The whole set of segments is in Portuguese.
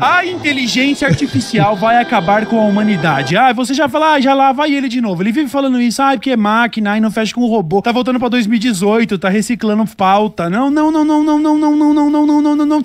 A inteligência artificial vai acabar com a humanidade. Ah, você já fala, ah, já lá vai ele de novo. Ele vive falando isso, ah, porque é máquina, e não fecha com o robô. Tá voltando pra 2018, tá reciclando pauta. Não, não, não, não, não, não, não, não, não, não, não, não, não, não.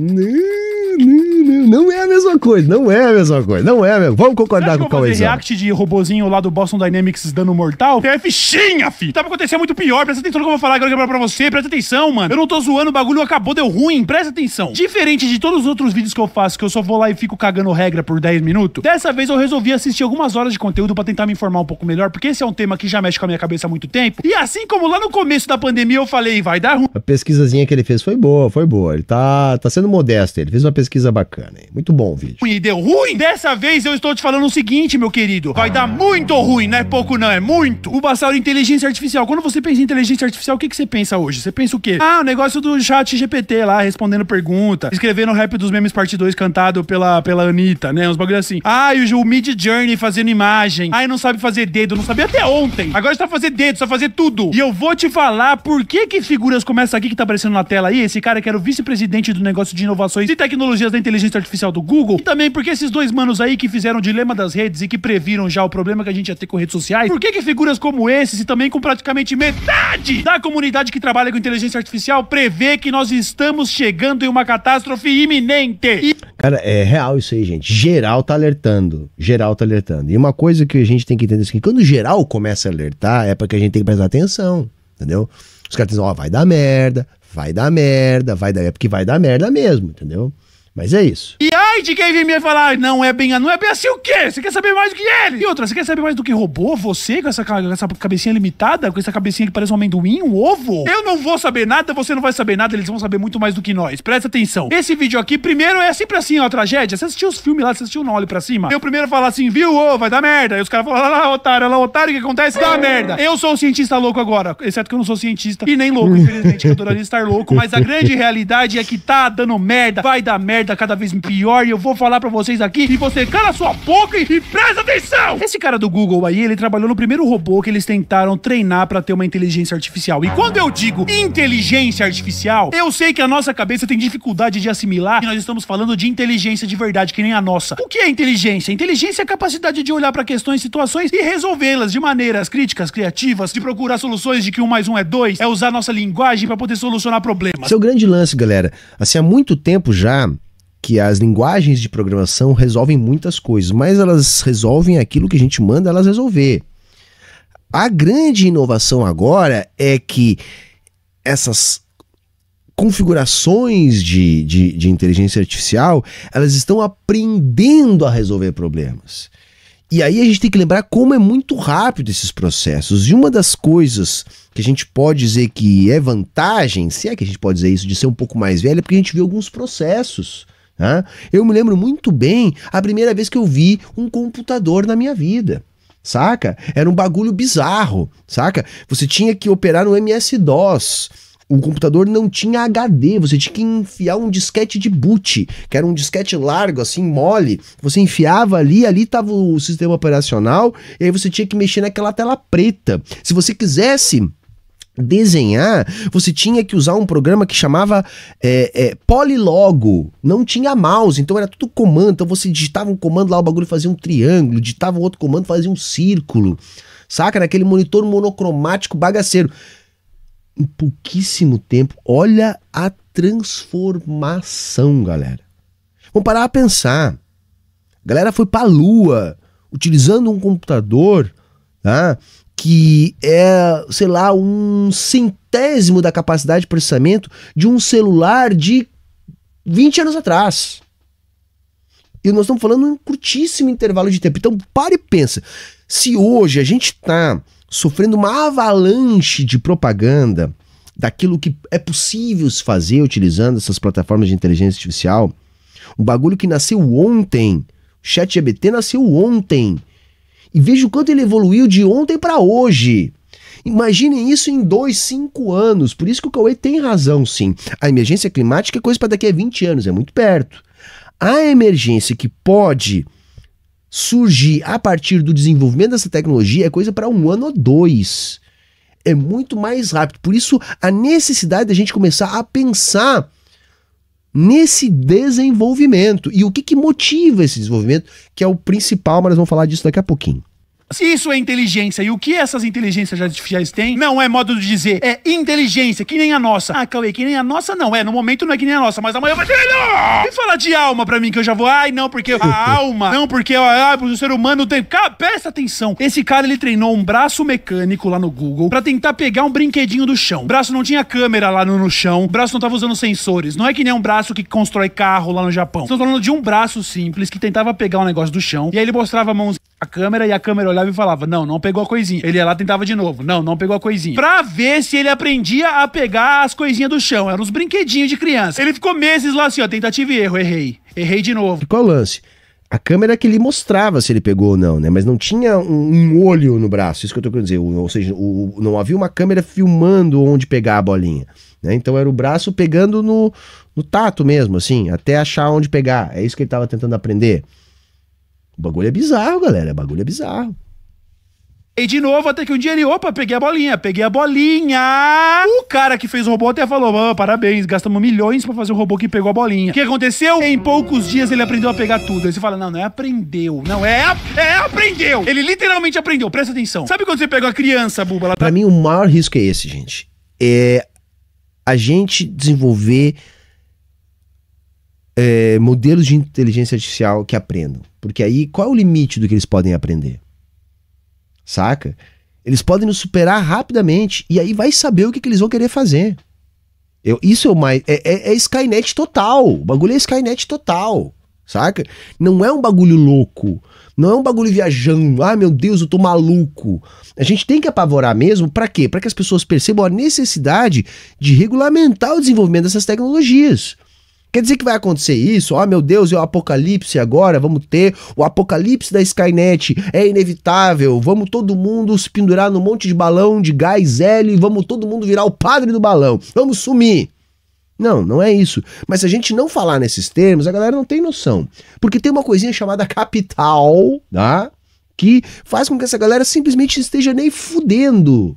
Não, não, não é a mesma coisa, não é a mesma coisa, não é Vamos concordar com o Cauê. react de robozinho lá do Boston Dynamics dando mortal? É fichinha, fi. Tá pra acontecer muito pior, presta atenção no que eu vou falar agora pra você, presta atenção, mano. Eu não tô zoando, o bagulho acabou, deu ruim, presta atenção. Diferente de todos os outros vídeos que eu faço, que eu só vou lá e fico cagando regra por 10 minutos, dessa vez eu resolvi assistir algumas horas de conteúdo pra tentar me informar um pouco melhor, porque esse é um tema que já mexe com a minha cabeça há muito tempo. E assim como lá no começo da pandemia eu falei, vai dar ruim. A pesquisazinha que ele fez foi boa, foi boa. Ele tá, tá sendo sendo modesto, ele fez uma pesquisa bacana, hein? Muito bom o vídeo. E deu ruim? Dessa vez eu estou te falando o seguinte, meu querido. Vai dar muito ruim, não é pouco não, é muito. O Bassaro inteligência artificial. Quando você pensa em inteligência artificial, o que, que você pensa hoje? Você pensa o quê? Ah, o negócio do chat GPT lá, respondendo pergunta, escrevendo rap dos memes parte 2 cantado pela, pela Anitta, né? Uns bagulho assim. Ah, e o, o Mid Journey fazendo imagem. Ah, não sabe fazer dedo, não sabia até ontem. Agora está fazer dedo, sabe fazer tudo. E eu vou te falar por que que figuras começa aqui que tá aparecendo na tela aí, esse cara que era o vice-presidente do negócio de de inovações e tecnologias da inteligência artificial do Google. E também porque esses dois manos aí que fizeram o dilema das redes e que previram já o problema que a gente ia ter com redes sociais, por que, que figuras como esses e também com praticamente metade da comunidade que trabalha com inteligência artificial prevê que nós estamos chegando em uma catástrofe iminente? E... Cara, é real isso aí, gente. Geral tá alertando. Geral tá alertando. E uma coisa que a gente tem que entender é que quando geral começa a alertar, é porque a gente tem que prestar atenção, entendeu? Os caras dizem, ó, oh, vai dar merda, vai dar merda, vai dar, é porque vai dar merda mesmo, entendeu? Mas é isso. E Ai, de quem vem me falar, não é bem, não é bem assim o quê? Você quer saber mais do que ele? E outra, você quer saber mais do que robô? Você com essa, com essa cabecinha limitada, com essa cabecinha que parece um amendoim, um ovo? Eu não vou saber nada, você não vai saber nada, eles vão saber muito mais do que nós. Presta atenção. Esse vídeo aqui, primeiro, é sempre assim, ó, tragédia. Você assistiu os filmes lá, você assistiu Não Olhe Pra Cima? Eu primeiro falo assim, viu, ô, vai dar merda. E os caras falam, lá, otário, lá, otário, o que acontece? Dá merda. Eu sou o cientista louco agora, exceto que eu não sou cientista e nem louco, infelizmente, eu adoraria estar louco, mas a grande realidade é que tá dando merda, vai dar merda cada vez pior e eu vou falar para vocês aqui e você cala sua boca e, e presta atenção! Esse cara do Google aí, ele trabalhou no primeiro robô que eles tentaram treinar para ter uma inteligência artificial. E quando eu digo inteligência artificial, eu sei que a nossa cabeça tem dificuldade de assimilar que nós estamos falando de inteligência de verdade, que nem a nossa. O que é inteligência? Inteligência é a capacidade de olhar para questões, situações e resolvê-las de maneiras críticas, criativas, de procurar soluções de que um mais um é dois, é usar nossa linguagem para poder solucionar problemas. Seu é grande lance, galera. Assim, há muito tempo já, que as linguagens de programação resolvem muitas coisas, mas elas resolvem aquilo que a gente manda elas resolver. A grande inovação agora é que essas configurações de, de, de inteligência artificial elas estão aprendendo a resolver problemas. E aí a gente tem que lembrar como é muito rápido esses processos. E uma das coisas que a gente pode dizer que é vantagem, se é que a gente pode dizer isso, de ser um pouco mais velha, é porque a gente vê alguns processos né? Eu me lembro muito bem a primeira vez que eu vi um computador na minha vida saca? Era um bagulho bizarro, saca? Você tinha que operar no MS-DOS. O computador não tinha HD, você tinha que enfiar um disquete de boot, que era um disquete largo, assim, mole. Você enfiava ali, ali estava o sistema operacional, e aí você tinha que mexer naquela tela preta. Se você quisesse desenhar, você tinha que usar um programa que chamava é, é, Polilogo. Não tinha mouse, então era tudo comando. Então você digitava um comando lá, o bagulho fazia um triângulo, digitava outro comando, fazia um círculo. Saca? Naquele monitor monocromático bagaceiro. Em pouquíssimo tempo, olha a transformação, galera. Vamos parar a pensar. A galera foi pra lua utilizando um computador, tá? que é, sei lá, um centésimo da capacidade de processamento de um celular de 20 anos atrás. E nós estamos falando em um curtíssimo intervalo de tempo. Então, pare e pensa. Se hoje a gente está sofrendo uma avalanche de propaganda daquilo que é possível se fazer utilizando essas plataformas de inteligência artificial, um bagulho que nasceu ontem, o ChatGPT nasceu ontem. E veja o quanto ele evoluiu de ontem para hoje. Imaginem isso em dois, cinco anos. Por isso que o Cauê tem razão, sim. A emergência climática é coisa para daqui a 20 anos, é muito perto. A emergência que pode surgir a partir do desenvolvimento dessa tecnologia é coisa para um ano ou dois. É muito mais rápido. Por isso, a necessidade da gente começar a pensar nesse desenvolvimento. E o que, que motiva esse desenvolvimento, que é o principal, mas nós vamos falar disso daqui a pouquinho. Se isso é inteligência e o que essas inteligências artificiais têm, não é modo de dizer, é inteligência, que nem a nossa. Ah, Cauê, que nem a nossa não. É, no momento não é que nem a nossa, mas amanhã vai ser melhor! É e falar de alma pra mim, que eu já vou, ai, não, porque a alma, não, porque, ah, porque o ser humano tem. Cara, presta atenção. Esse cara, ele treinou um braço mecânico lá no Google pra tentar pegar um brinquedinho do chão. O braço não tinha câmera lá no, no chão, o braço não tava usando sensores. Não é que nem um braço que constrói carro lá no Japão. Estamos falando de um braço simples que tentava pegar um negócio do chão e aí ele mostrava a mãozinha a câmera e a câmera olhava e falava: Não, não pegou a coisinha. Ele ia lá tentava de novo: Não, não pegou a coisinha. Pra ver se ele aprendia a pegar as coisinhas do chão. Eram uns brinquedinhos de criança. Ele ficou meses lá assim: Ó, tentativa e erro, errei. Errei de novo. qual o lance? A câmera que lhe mostrava se ele pegou ou não, né? Mas não tinha um, um olho no braço, isso que eu tô querendo dizer. Ou, ou seja, o, não havia uma câmera filmando onde pegar a bolinha. Né? Então era o braço pegando no, no tato mesmo, assim, até achar onde pegar. É isso que ele tava tentando aprender. O bagulho é bizarro, galera. O bagulho é bizarro. E de novo, até que um dia ele, opa, peguei a bolinha, peguei a bolinha. O cara que fez o robô até falou, oh, parabéns, gastamos milhões para fazer o robô que pegou a bolinha. O que aconteceu? Em poucos dias ele aprendeu a pegar tudo. Aí você fala, não, não é aprendeu, não, é, é aprendeu. Ele literalmente aprendeu, presta atenção. Sabe quando você pega a criança, buba? Ela tá Pra mim o maior risco é esse, gente. É a gente desenvolver é, modelos de inteligência artificial que aprendam. Porque aí, qual é o limite do que eles podem aprender? Saca? Eles podem nos superar rapidamente e aí vai saber o que, que eles vão querer fazer. Eu, isso é o mais. É, é, é Skynet total. O bagulho é Skynet total. Saca? Não é um bagulho louco. Não é um bagulho viajando. Ah, meu Deus, eu tô maluco. A gente tem que apavorar mesmo. para quê? Para que as pessoas percebam a necessidade de regulamentar o desenvolvimento dessas tecnologias. Quer dizer que vai acontecer isso? Ah, oh, meu Deus, é o apocalipse agora, vamos ter o apocalipse da Skynet, é inevitável, vamos todo mundo se pendurar num monte de balão de gás hélio e vamos todo mundo virar o padre do balão, vamos sumir. Não, não é isso. Mas se a gente não falar nesses termos, a galera não tem noção. Porque tem uma coisinha chamada capital, tá? Que faz com que essa galera simplesmente esteja nem fudendo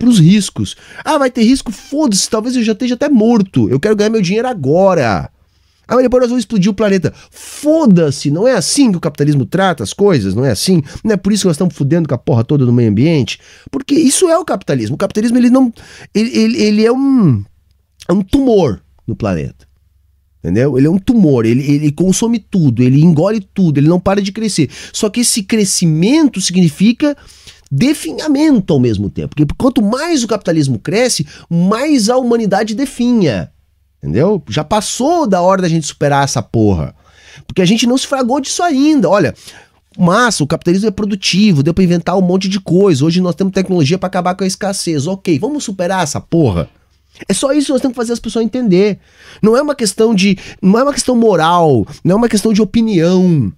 pros riscos. Ah, vai ter risco? Foda-se, talvez eu já esteja até morto. Eu quero ganhar meu dinheiro agora. Ah, mas depois nós vamos explodir o planeta. Foda-se, não é assim que o capitalismo trata as coisas, não é assim? Não é por isso que nós estamos fudendo com a porra toda do meio ambiente? Porque isso é o capitalismo. O capitalismo, ele não. Ele, ele, ele é um. É um tumor no planeta. Entendeu? Ele é um tumor, ele, ele consome tudo, ele engole tudo, ele não para de crescer. Só que esse crescimento significa definhamento ao mesmo tempo. Porque quanto mais o capitalismo cresce, mais a humanidade definha. Entendeu? Já passou da hora da gente superar essa porra. Porque a gente não se fragou disso ainda. Olha, massa, o capitalismo é produtivo, deu para inventar um monte de coisa. Hoje nós temos tecnologia para acabar com a escassez. OK, vamos superar essa porra. É só isso que nós temos que fazer as pessoas entender. Não é uma questão de, não é uma questão moral, não é uma questão de opinião.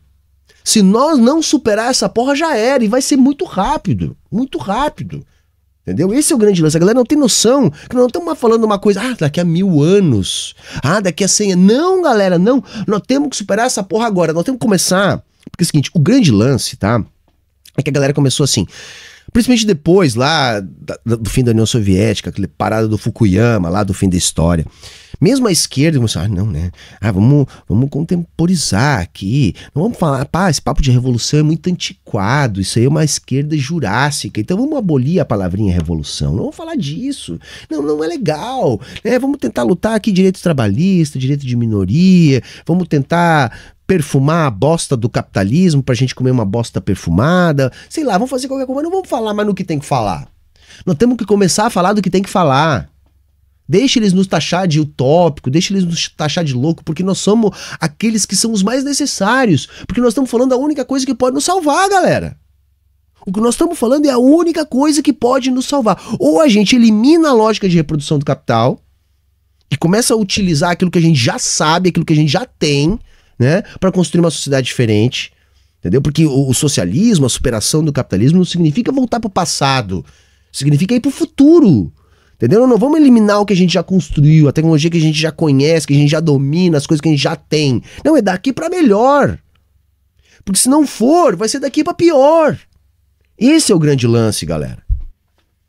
Se nós não superar essa porra, já era. E vai ser muito rápido. Muito rápido. Entendeu? Esse é o grande lance. A galera não tem noção que nós não estamos falando uma coisa, ah, daqui a mil anos, ah, daqui a cem anos. Não, galera, não. Nós temos que superar essa porra agora. Nós temos que começar. Porque é o seguinte, o grande lance, tá? É que a galera começou assim. Principalmente depois, lá do fim da União Soviética, aquele parada do Fukuyama, lá do fim da história. Mesmo a esquerda começou, ah, não, né? Ah, vamos, vamos contemporizar aqui. Não vamos falar, pá, esse papo de revolução é muito antiquado, isso aí é uma esquerda jurássica. Então vamos abolir a palavrinha revolução. Não vamos falar disso. Não, não é legal. Né? Vamos tentar lutar aqui direito trabalhista, direito de minoria, vamos tentar perfumar a bosta do capitalismo pra gente comer uma bosta perfumada. Sei lá, vamos fazer qualquer coisa, mas não vamos falar mais no que tem que falar. Nós temos que começar a falar do que tem que falar. Deixa eles nos taxar de utópico, deixa eles nos taxar de louco, porque nós somos aqueles que são os mais necessários. Porque nós estamos falando a única coisa que pode nos salvar, galera. O que nós estamos falando é a única coisa que pode nos salvar. Ou a gente elimina a lógica de reprodução do capital e começa a utilizar aquilo que a gente já sabe, aquilo que a gente já tem, né? Para construir uma sociedade diferente. Entendeu? Porque o, o, socialismo, a superação do capitalismo, não significa voltar para o passado. Significa ir para o futuro. Entendeu? Não vamos eliminar o que a gente já construiu, a tecnologia que a gente já conhece, que a gente já domina, as coisas que a gente já tem. Não, é daqui para melhor. Porque se não for, vai ser daqui para pior. Esse é o grande lance, galera.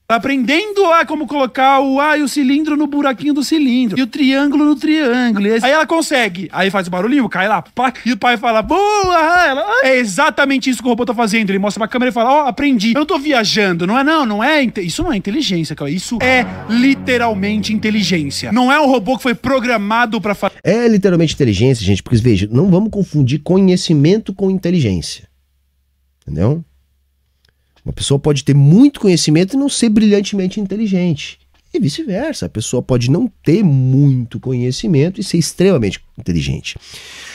Aprendendo a como colocar o A e o cilindro no buraquinho do cilindro. E o triângulo no triângulo. Aí ela consegue. Aí faz o barulhinho, cai lá. Pá, e o pai fala, boa! Ela, é exatamente isso que o robô tá fazendo. Ele mostra pra câmera e fala, ó, oh, aprendi. Eu não tô viajando. Não é não, não é... Isso não é inteligência, cara. Isso é literalmente inteligência. Não é um robô que foi programado pra fazer... É literalmente inteligência, gente. Porque, veja, não vamos confundir conhecimento com inteligência. Entendeu? Uma pessoa pode ter muito conhecimento e não ser brilhantemente inteligente. E vice-versa, a pessoa pode não ter muito conhecimento e ser extremamente inteligente.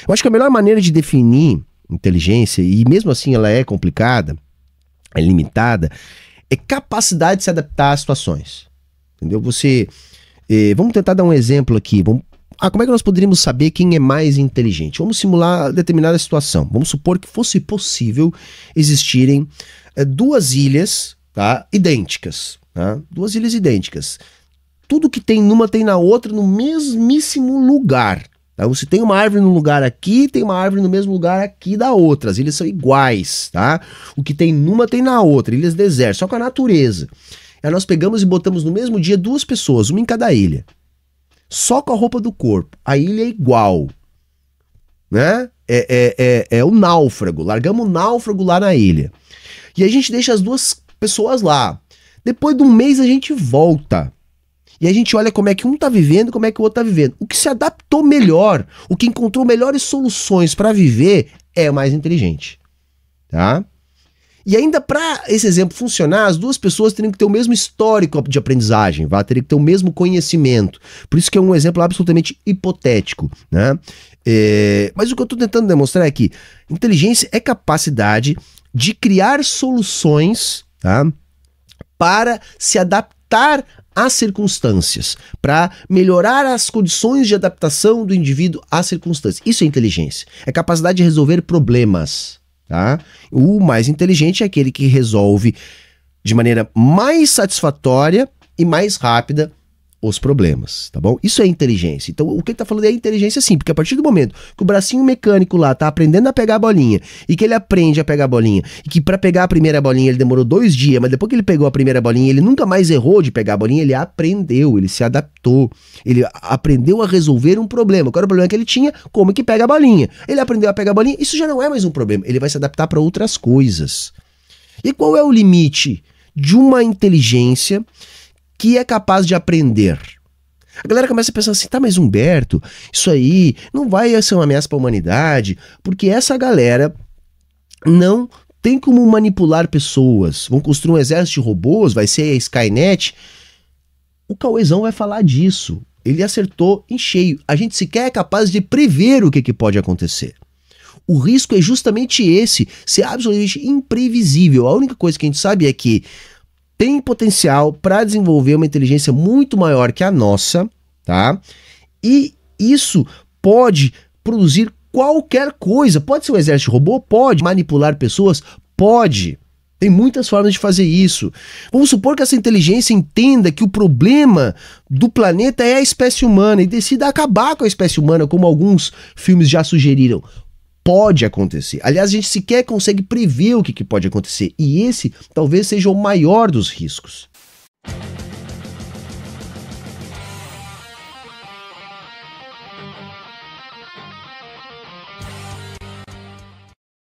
Eu acho que a melhor maneira de definir inteligência, e mesmo assim ela é complicada, é limitada, é capacidade de se adaptar às situações. Entendeu? Você. Eh, vamos tentar dar um exemplo aqui. Vamos ah, como é que nós poderíamos saber quem é mais inteligente? Vamos simular determinada situação. Vamos supor que fosse possível existirem é, duas ilhas tá, idênticas. Tá? Duas ilhas idênticas. Tudo que tem numa tem na outra no mesmíssimo lugar. Tá? Você tem uma árvore num lugar aqui, tem uma árvore no mesmo lugar aqui da outra. As ilhas são iguais, tá? O que tem numa tem na outra. Ilhas desertas, só com a natureza. Aí nós pegamos e botamos no mesmo dia duas pessoas, uma em cada ilha só com a roupa do corpo. A ilha é igual. Né? É, é, é, é o náufrago. Largamos o náufrago lá na ilha. E a gente deixa as duas pessoas lá. Depois de um mês a gente volta. E a gente olha como é que um tá vivendo, como é que o outro tá vivendo. O que se adaptou melhor, o que encontrou melhores soluções para viver é o mais inteligente. Tá? E ainda para esse exemplo funcionar, as duas pessoas teriam que ter o mesmo histórico de aprendizagem, vá, teriam que ter o mesmo conhecimento. Por isso que é um exemplo absolutamente hipotético, né? É, mas o que eu estou tentando demonstrar é que inteligência é capacidade de criar soluções, tá? Para se adaptar às circunstâncias, para melhorar as condições de adaptação do indivíduo às circunstâncias. Isso é inteligência. É capacidade de resolver problemas. Tá? O mais inteligente é aquele que resolve de maneira mais satisfatória e mais rápida os problemas, tá bom? Isso é inteligência. Então, o que ele tá falando é inteligência sim, porque a partir do momento que o bracinho mecânico lá tá aprendendo a pegar a bolinha e que ele aprende a pegar a bolinha e que para pegar a primeira bolinha ele demorou dois dias, mas depois que ele pegou a primeira bolinha ele nunca mais errou de pegar a bolinha, ele aprendeu, ele se adaptou, ele aprendeu a resolver um problema. Qual era o problema que ele tinha? Como que pega a bolinha? Ele aprendeu a pegar a bolinha, isso já não é mais um problema, ele vai se adaptar para outras coisas. E qual é o limite de uma inteligência que é capaz de aprender. A galera começa a pensar assim, tá, mas Humberto, isso aí não vai ser uma ameaça para a humanidade, porque essa galera não tem como manipular pessoas. Vão construir um exército de robôs, vai ser a Skynet. O Cauezão vai falar disso. Ele acertou em cheio. A gente sequer é capaz de prever o que, que pode acontecer. O risco é justamente esse, ser absolutamente imprevisível. A única coisa que a gente sabe é que tem potencial para desenvolver uma inteligência muito maior que a nossa, tá? E isso pode produzir qualquer coisa. Pode ser um exército robô, pode manipular pessoas, pode. Tem muitas formas de fazer isso. Vamos supor que essa inteligência entenda que o problema do planeta é a espécie humana e decida acabar com a espécie humana, como alguns filmes já sugeriram pode acontecer. Aliás, a gente sequer consegue prever o que, que pode acontecer, e esse talvez seja o maior dos riscos.